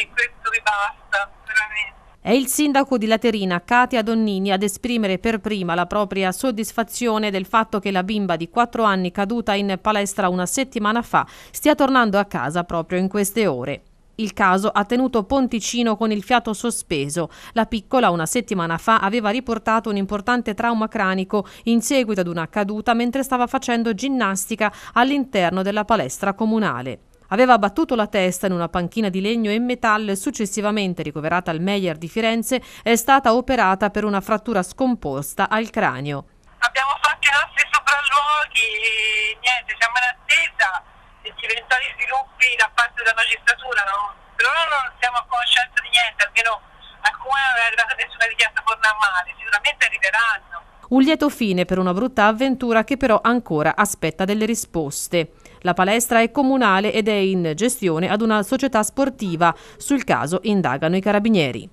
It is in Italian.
è questo che basta, veramente. È il sindaco di Laterina, Katia Donnini, ad esprimere per prima la propria soddisfazione del fatto che la bimba di 4 anni caduta in palestra una settimana fa stia tornando a casa proprio in queste ore. Il caso ha tenuto Ponticino con il fiato sospeso. La piccola una settimana fa aveva riportato un importante trauma cranico in seguito ad una caduta mentre stava facendo ginnastica all'interno della palestra comunale. Aveva battuto la testa in una panchina di legno e metallo e successivamente ricoverata al Meyer di Firenze è stata operata per una frattura scomposta al cranio. Abbiamo fatto i nostri sopralluoghi niente, siamo in attesa di eventuali sviluppi da parte della magistratura, no? per ora non siamo a conoscenza di niente, almeno al comune non è arrivata nessuna richiesta formale, sicuramente arriveranno. Un lieto fine per una brutta avventura che però ancora aspetta delle risposte. La palestra è comunale ed è in gestione ad una società sportiva. Sul caso indagano i carabinieri.